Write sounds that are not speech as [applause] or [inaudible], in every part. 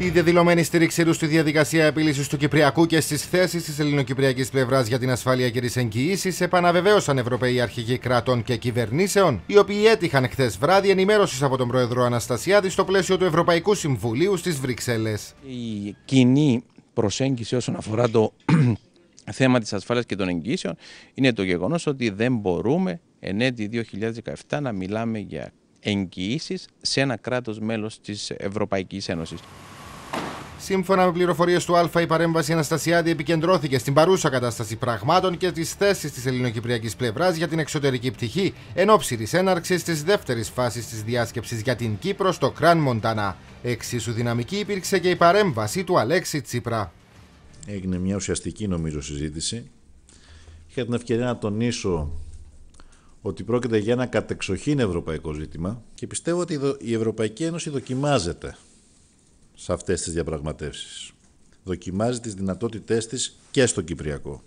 Η διαδηλωμένη στήριξή τους στη διαδικασία επίλυσης του Κυπριακού και στις θέσεις της ελληνοκυπριακής πλευράς για την ασφάλεια και τις εγγυήσεις επαναβεβαίωσαν Ευρωπαίοι αρχηγοί κρατών και κυβερνήσεων, οι οποίοι έτυχαν χθες βράδυ ενημέρωσης από τον πρόεδρο Αναστασιάδη στο πλαίσιο του Ευρωπαϊκού Συμβουλίου στις Βρυξέλλες. Η κοινή προσέγγιση όσον αφορά το [clears throat] θέμα της ασφάλειας και των εγγυήσεων είναι το γεγονός ότι δεν μπορούμε εν 2017 να μιλάμε για εγγυησει σε ένα κράτος μέλος της Ευρωπαϊκής Ένωσης. Σύμφωνα με πληροφορίες του ΑΛΦΑ, η παρέμβαση Αναστασιάδη επικεντρώθηκε στην παρούσα κατάσταση πραγμάτων και τις θέσεις της ελληνοκυπριακής πλευράς για την εξωτερική πτυχή εν ώψη της έναρξης της δεύτερης φάσης της διάσκεψης για την Κύπρο στο Κραν Μοντανά. Εξίσου δυναμική υπήρξε και η παρέμβαση του Αλέξη Τσίπρα. Έγινε μια ουσιαστική νομίζω συζήτηση. Είχα την ευκαιρία να τονίσω ότι πρόκειται για ένα κατεξοχήν ευρωπαϊκό ζήτημα και πιστεύω ότι η Ευρωπαϊκή Ένωση δοκιμάζεται σε αυτές τις διαπραγματεύσεις. Δοκιμάζει τις δυνατότητές της και στο Κυπριακό.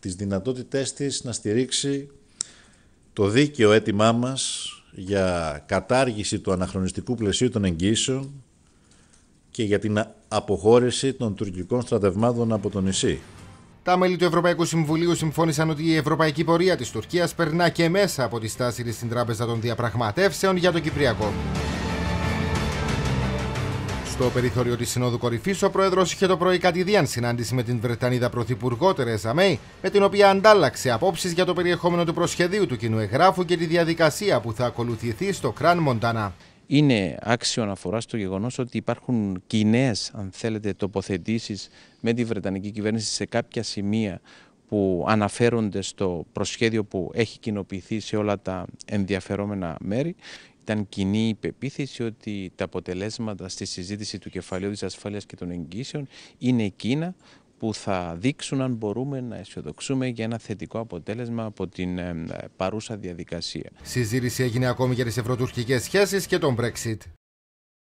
Τις δυνατότητές της να στηρίξει το δίκαιο αίτημά μας για κατάργηση του αναχρονιστικού πλαισίου των εγγύσεων και για την αποχώρηση των τουρκικών στρατευμάτων από το νησί. Τα μέλη του Ευρωπαϊκού Συμβουλίου συμφώνησαν ότι η ευρωπαϊκή πορεία της Τουρκίας περνά και μέσα από τη στάση της στην Τράπεζα των Διαπραγματεύσεων για το Κυπριακό. Στο περιθώριο της Συνόδου Κορυφής, ο Πρόεδρος είχε το πρωί κατηδίαν συνάντηση με την Βρετανίδα Πρωθυπουργό Τερέζα Μέη, με την οποία αντάλλαξε απόψεις για το περιεχόμενο του προσχεδίου του κοινού εγγράφου και τη διαδικασία που θα ακολουθηθεί στο Κραν Μοντανά. Είναι άξιο αναφορά στο γεγονός ότι υπάρχουν κοινές, αν θέλετε, τοποθετήσεις με τη Βρετανική κυβέρνηση σε κάποια σημεία που αναφέρονται στο προσχέδιο που έχει κοινοποιηθεί σε όλα τα ενδιαφερόμενα μέρη ήταν κοινή η πεποίθηση ότι τα αποτελέσματα στη συζήτηση του κεφαλαίου της ασφάλειας και των εγγύσεων είναι εκείνα που θα δείξουν αν μπορούμε να αισιοδοξούμε για ένα θετικό αποτέλεσμα από την παρούσα διαδικασία. Συζήτηση έγινε ακόμη για τις ευρωτουρκικές σχέσεις και τον Brexit.